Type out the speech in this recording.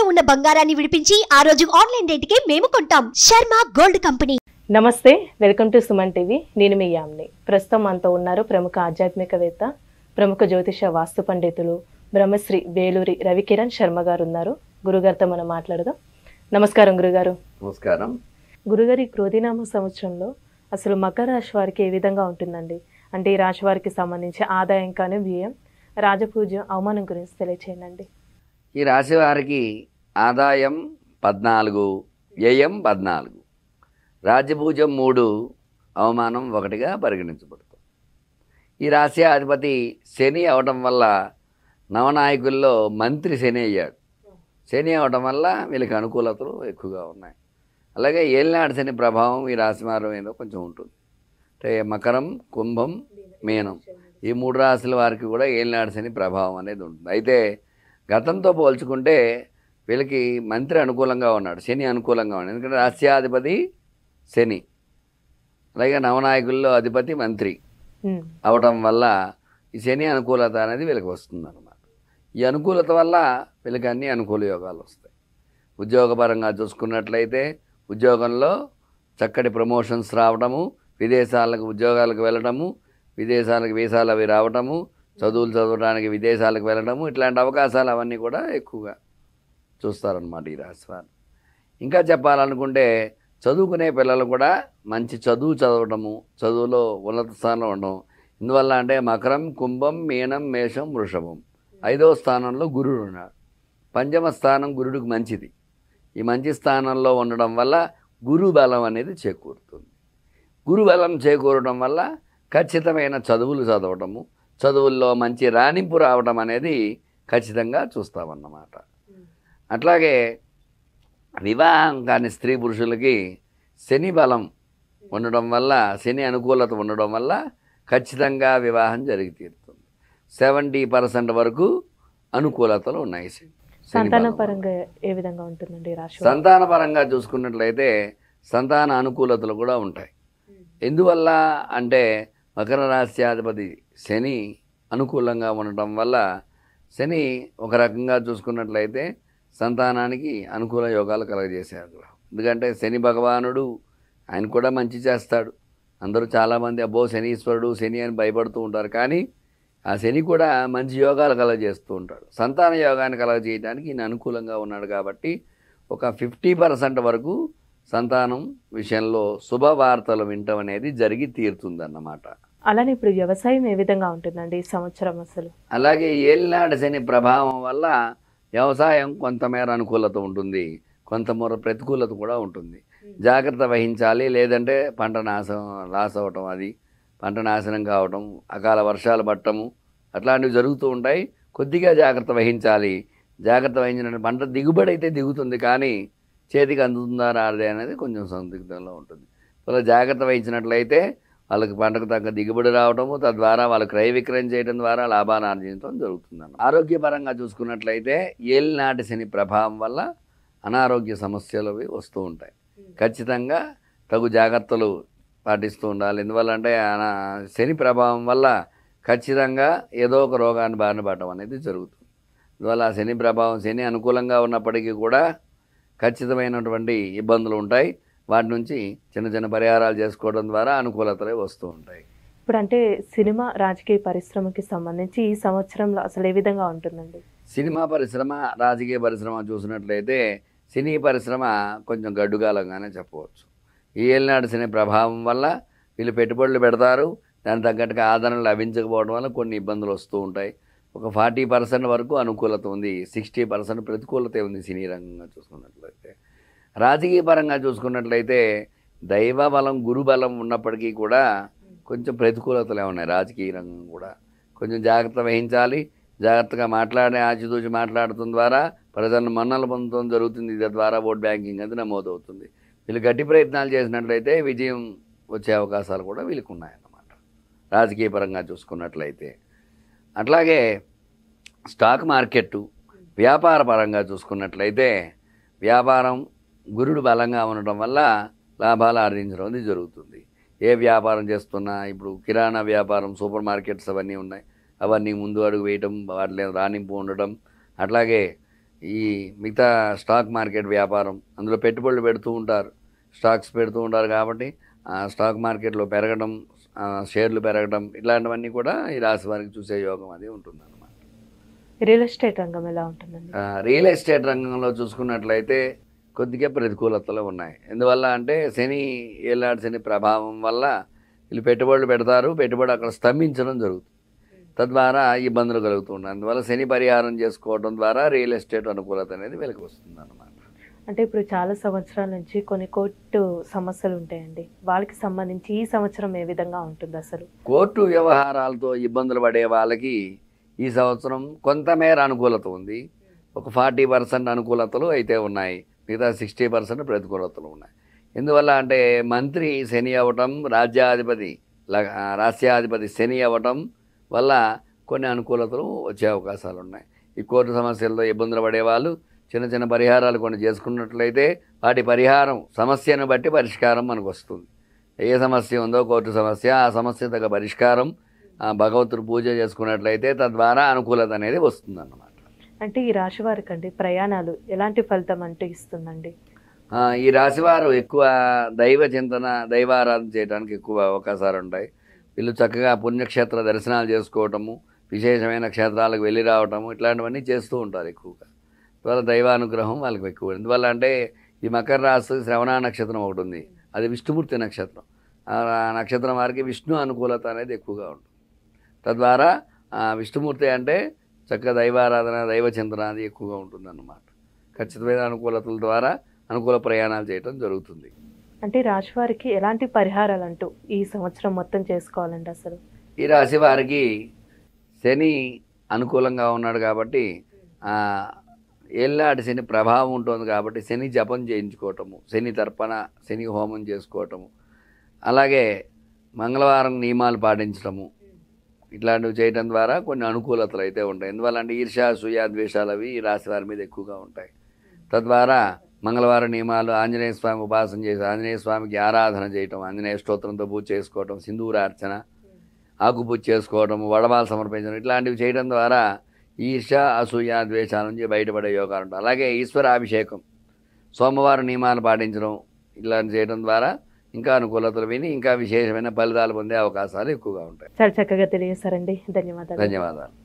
ఇంట్లో ఉన్న బంగారాన్ని విడిపించి ఆ రోజు ఆన్లైన్ కి మేము కొంటాం శర్మ గోల్డ్ కంపెనీ నమస్తే వెల్కమ్ టు సుమన్ టీవీ నేను మీ యామ్ని ప్రస్తుతం మనతో ఉన్నారు ప్రముఖ ఆధ్యాత్మికవేత్త ప్రముఖ జ్యోతిష వాస్తు పండితులు బ్రహ్మశ్రీ వేలూరి రవికిరణ్ శర్మ గారు ఉన్నారు గురుగారితో మనం మాట్లాడదాం నమస్కారం గురుగారు నమస్కారం గురుగారి క్రోధినామ సంవత్సరంలో అసలు మకర రాశి వారికి ఏ విధంగా ఉంటుందండి అంటే ఈ రాశి వారికి సంబంధించి ఆదాయం కానీ వ్యయం రాజపూజ అవమానం గురించి తెలియచేయండి ఈ రాశివారికి ఆదాయం పద్నాలుగు వ్యయం పద్నాలుగు రాజ్యభూజం మూడు అవమానం ఒకటిగా పరిగణించబడుతుంది ఈ రాశి అధిపతి శని అవడం వల్ల నవనాయకుల్లో మంత్రి శని అయ్యాడు శని అవడం వల్ల వీళ్ళకి అనుకూలతలు ఎక్కువగా ఉన్నాయి అలాగే ఏలినాడు శని ప్రభావం ఈ రాశి వారి మీద కొంచెం ఉంటుంది అంటే మకరం కుంభం మీనం ఈ మూడు రాశుల వారికి కూడా ఏలినాడు శని ప్రభావం అనేది ఉంటుంది అయితే గతంతో పోల్చుకుంటే వీళ్ళకి మంత్రి అనుకూలంగా ఉన్నాడు శని అనుకూలంగా ఉన్నాడు ఎందుకంటే రాష్ట్రాధిపతి శని అలాగే నవనాయకుల్లో అధిపతి మంత్రి అవటం వల్ల ఈ శని అనుకూలత అనేది వీళ్ళకి వస్తుందన్నమాట ఈ అనుకూలత వల్ల వీళ్ళకి అన్ని అనుకూల యోగాలు వస్తాయి ఉద్యోగపరంగా చూసుకున్నట్లయితే ఉద్యోగంలో చక్కటి ప్రమోషన్స్ రావడము విదేశాలకు ఉద్యోగాలకు వెళ్ళడము విదేశాలకు వీసాలు అవి రావటము చదువులు చదవడానికి విదేశాలకు వెళ్ళడము ఇట్లాంటి అవకాశాలు అవన్నీ కూడా ఎక్కువగా చూస్తారనమాట ఈ రాశివారు ఇంకా చెప్పాలనుకుంటే చదువుకునే పిల్లలు కూడా మంచి చదువు చదవడము చదువులో ఉన్నత స్థానంలో ఉండడం ఇందువల్ల అంటే మకరం కుంభం మీనం మేషం వృషభం ఐదవ స్థానంలో గురుడు ఉన్నాడు పంచమ స్థానం గురుడికి మంచిది ఈ మంచి స్థానంలో ఉండడం వల్ల గురు బలం అనేది చేకూరుతుంది గురు బలం చేకూరడం వల్ల ఖచ్చితమైన చదువులు చదవటము చదువుల్లో మంచి రాణింపు రావడం అనేది ఖచ్చితంగా చూస్తామన్నమాట అట్లాగే వివాహం కాని స్త్రీ పురుషులకి శని బలం ఉండడం వల్ల శని అనుకూలత ఉండడం వల్ల ఖచ్చితంగా వివాహం జరిగి తీరుతుంది సెవెంటీ పర్సెంట్ వరకు అనుకూలతలు ఉన్నాయి సంతానపరంగా ఏ విధంగా ఉంటుందండి సంతానపరంగా చూసుకున్నట్లయితే సంతాన అనుకూలతలు కూడా ఉంటాయి ఎందువల్ల అంటే మకర రాశ్యాధిపతి శని అనుకూలంగా ఉండటం వల్ల శని ఒక రకంగా చూసుకున్నట్లయితే సంతానానికి అనుకూల యోగాలు కలగజేశారు ఎందుకంటే శని భగవానుడు ఆయన కూడా మంచి చేస్తాడు అందరూ చాలామంది అబ్బో శనీశ్వరుడు శని అని భయపడుతూ ఉంటారు కానీ ఆ శని కూడా మంచి యోగాలు కలగజేస్తూ ఉంటాడు సంతాన యోగాన్ని కలగజేయడానికి ఈయన అనుకూలంగా ఉన్నాడు కాబట్టి ఒక ఫిఫ్టీ పర్సెంట్ వరకు సంతానం విషయంలో శుభవార్తలు వినటం అనేది జరిగి తీరుతుందన్నమాట అలానే ఇప్పుడు వ్యవసాయం ఏ విధంగా ఉంటుందండి ఈ సంవత్సరం అసలు అలాగే ఏళ్ళనాడు శని ప్రభావం వల్ల వ్యవసాయం కొంతమేర అనుకూలత ఉంటుంది కొంతమేర ప్రతికూలత కూడా ఉంటుంది జాగ్రత్త వహించాలి లేదంటే పంట నాశనం లాస్ అవటం అది పంట నాశనం కావటం అకాల వర్షాలు పట్టము అట్లాంటివి జరుగుతూ ఉంటాయి కొద్దిగా జాగ్రత్త వహించాలి జాగ్రత్త వహించిన పంట దిగుబడి అయితే దిగుతుంది కానీ చేతికి అందుతుందా రాదే అనేది కొంచెం సందిగ్ధంలో ఉంటుంది అలా జాగ్రత్త వహించినట్లయితే వాళ్ళకి పంటకు తగ్గ దిగుబడి రావడము తద్వారా వాళ్ళు క్రయ విక్రయం చేయడం ద్వారా లాభాన్ని ఆర్జించడం జరుగుతుందన్న ఆరోగ్యపరంగా చూసుకున్నట్లయితే నాటి శని ప్రభావం వల్ల అనారోగ్య సమస్యలు వస్తూ ఉంటాయి ఖచ్చితంగా తగు జాగ్రత్తలు పాటిస్తూ ఉండాలి ఎందువల్లంటే శని ప్రభావం వల్ల ఖచ్చితంగా ఏదో ఒక రోగాన్ని బారిన పడటం అనేది జరుగుతుంది అందువల్ల శని ప్రభావం శని అనుకూలంగా ఉన్నప్పటికీ కూడా ఖచ్చితమైనటువంటి ఇబ్బందులు ఉంటాయి వాటి నుంచి చిన్న చిన్న పరిహారాలు చేసుకోవడం ద్వారా అనుకూలతలే వస్తూ ఉంటాయి ఇప్పుడు అంటే సినిమా రాజకీయ పరిశ్రమకి సంబంధించి ఈ సంవత్సరంలో అసలు ఏ విధంగా ఉంటుందండి సినిమా పరిశ్రమ రాజకీయ పరిశ్రమ చూసినట్లయితే సినీ పరిశ్రమ కొంచెం గడ్డుగాలంగానే చెప్పవచ్చు ఈ ఏలినాడు సినీ ప్రభావం వల్ల వీళ్ళు పెట్టుబడులు పెడతారు దానికి తగ్గట్టుగా ఆదరణ లభించకపోవడం వల్ల కొన్ని ఇబ్బందులు వస్తూ ఉంటాయి ఒక ఫార్టీ పర్సెంట్ వరకు అనుకూలత ఉంది సిక్స్టీ పర్సెంట్ ప్రతికూలత ఉంది సినీ రంగంగా చూసుకున్నట్లు రాజకీయ పరంగా చూసుకున్నట్లయితే దైవ బలం గురుబలం ఉన్నప్పటికీ కూడా కొంచెం ప్రతికూలతలే ఉన్నాయి రాజకీయ రంగం కూడా కొంచెం జాగ్రత్త వహించాలి జాగ్రత్తగా మాట్లాడే ఆచితూచి మాట్లాడటం ద్వారా ప్రజలను మన్నలు పొందడం జరుగుతుంది ద్వారా ఓట్ బ్యాంకింగ్ అది నమోదవుతుంది వీళ్ళు గట్టి ప్రయత్నాలు చేసినట్లయితే విజయం వచ్చే అవకాశాలు కూడా వీళ్ళకి ఉన్నాయన్నమాట రాజకీయ పరంగా చూసుకున్నట్లయితే అట్లాగే స్టాక్ మార్కెట్టు వ్యాపార పరంగా చూసుకున్నట్లయితే వ్యాపారం గురుడు బలంగా ఉండటం వల్ల లాభాలు ఆర్జించడం అనేది జరుగుతుంది ఏ వ్యాపారం చేస్తున్నా ఇప్పుడు కిరాణా వ్యాపారం సూపర్ మార్కెట్స్ అవన్నీ ఉన్నాయి అవన్నీ ముందు అడుగు వేయటం వాటిలో రాణింపు ఉండటం అట్లాగే ఈ మిగతా స్టాక్ మార్కెట్ వ్యాపారం అందులో పెట్టుబడులు పెడుతూ ఉంటారు స్టాక్స్ పెడుతూ ఉంటారు కాబట్టి స్టాక్ మార్కెట్లో పెరగడం షేర్లు పెరగడం ఇలాంటివన్నీ కూడా ఈ రాశి వారికి చూసే యోగం అది ఉంటుంది అనమాట రియల్ ఎస్టేట్ రంగం ఎలా ఉంటుందండి రియల్ ఎస్టేట్ రంగంలో చూసుకున్నట్లయితే కొద్దిగా ప్రతికూలతలు ఉన్నాయి ఎందువల్ల అంటే శని ఏలాడు శని ప్రభావం వల్ల వీళ్ళు పెట్టుబడులు పెడతారు పెట్టుబడి అక్కడ స్తంభించడం జరుగుతుంది తద్వారా ఇబ్బందులు కలుగుతున్నాయి అందువల్ల శని పరిహారం చేసుకోవడం ద్వారా రియల్ ఎస్టేట్ అనుకూలత అనేది వెలికి వస్తుంది అనమాట అంటే ఇప్పుడు చాలా సంవత్సరాల నుంచి కొన్ని కోర్టు సమస్యలు ఉంటాయండి వాళ్ళకి సంబంధించి ఈ సంవత్సరం ఏ విధంగా ఉంటుంది అసలు కోర్టు వ్యవహారాలతో ఇబ్బందులు పడే వాళ్ళకి ఈ సంవత్సరం కొంతమేర అనుకూలత ఉంది ఒక ఫార్టీ పర్సెంట్ అనుకూలతలు అయితే ఉన్నాయి మిగతా సిక్స్టీ పర్సెంట్ ప్రతికూలతలు ఉన్నాయి ఎందువల్ల అంటే మంత్రి శని అవ్వటం రాజ్యాధిపతి రాష్ట్రాధిపతి శని అవ్వటం వల్ల కొన్ని అనుకూలతలు వచ్చే అవకాశాలు ఉన్నాయి ఈ కోర్టు సమస్యల్లో ఇబ్బందులు పడేవాళ్ళు చిన్న చిన్న పరిహారాలు కొన్ని చేసుకున్నట్లయితే వాటి పరిహారం సమస్యను బట్టి పరిష్కారం మనకు వస్తుంది ఏ సమస్య ఉందో కోర్టు సమస్య ఆ సమస్య తగ్గ పరిష్కారం భగవంతుడు పూజ చేసుకున్నట్లయితే తద్వారా అనుకూలత అనేది వస్తుందన్నమాట అంటే ఈ రాశి వారికి అండి ప్రయాణాలు ఎలాంటి ఫలితం అంటే ఇస్తుందండి ఈ రాశివారు ఎక్కువ దైవ చింతన దైవారాధన చేయడానికి ఎక్కువ అవకాశాలు ఉంటాయి వీళ్ళు చక్కగా పుణ్యక్షేత్ర దర్శనాలు చేసుకోవటము విశేషమైన క్షేత్రాలకు వెళ్ళి రావటము ఇట్లాంటివన్నీ చేస్తూ ఉంటారు ఎక్కువగా ఇవాళ దైవానుగ్రహం వాళ్ళకి ఎక్కువ ఎందువల్ల అంటే ఈ మకర రాశి శ్రవణ నక్షత్రం ఒకటి ఉంది అది విష్ణుమూర్తి నక్షత్రం ఆ నక్షత్రం వారికి విష్ణు అనుకూలత అనేది ఎక్కువగా ఉంటుంది తద్వారా విష్ణుమూర్తి అంటే చక్కగా దైవారాధన దైవ చింతన అది ఎక్కువగా ఉంటుందన్నమాట ఖచ్చితమైన అనుకూలతల ద్వారా అనుకూల ప్రయాణాలు చేయటం జరుగుతుంది అంటే రాశివారికి ఎలాంటి పరిహారాలు అంటూ ఈ సంవత్సరం మొత్తం చేసుకోవాలండి అసలు ఈ రాశి వారికి శని అనుకూలంగా ఉన్నాడు కాబట్టి ఎల్లాటి శని ప్రభావం ఉంటుంది కాబట్టి శని జపం చేయించుకోవటము శని తర్పణ శని హోమం చేసుకోవటము అలాగే మంగళవారం నియమాలు పాటించటము ఇట్లాంటివి చేయడం ద్వారా కొన్ని అనుకూలతలు అయితే ఉంటాయి అంటే ఈర్ష సుయ ద్వేషాలు అవి ఈ రాశి వారి మీద ఎక్కువగా ఉంటాయి తద్వారా మంగళవార నియమాలు ఆంజనేయ స్వామి ఉపాసన చేసి ఆంజనేయ స్వామికి ఆరాధన చేయటం ఆంజనేయ స్తోత్రంతో పూజ చేసుకోవటం సింధూరార్చన ఆకుపూజ చేసుకోవడం వడవాలు సమర్పించడం ఇట్లాంటివి చేయడం ద్వారా ఈర్ష అసూయ ద్వేషాల నుంచి బయటపడే యోగాలు ఉంటాయి అలాగే ఈశ్వర అభిషేకం సోమవారం నియమాలు పాటించడం ఇట్లాంటివి చేయడం ద్వారా ఇంకా అనుకూలతలు విని ఇంకా విశేషమైన ఫలితాలు పొందే అవకాశాలు ఎక్కువగా ఉంటాయి చాలా చక్కగా తెలియజేస్తారండి ధన్యవాదాలు ధన్యవాదాలు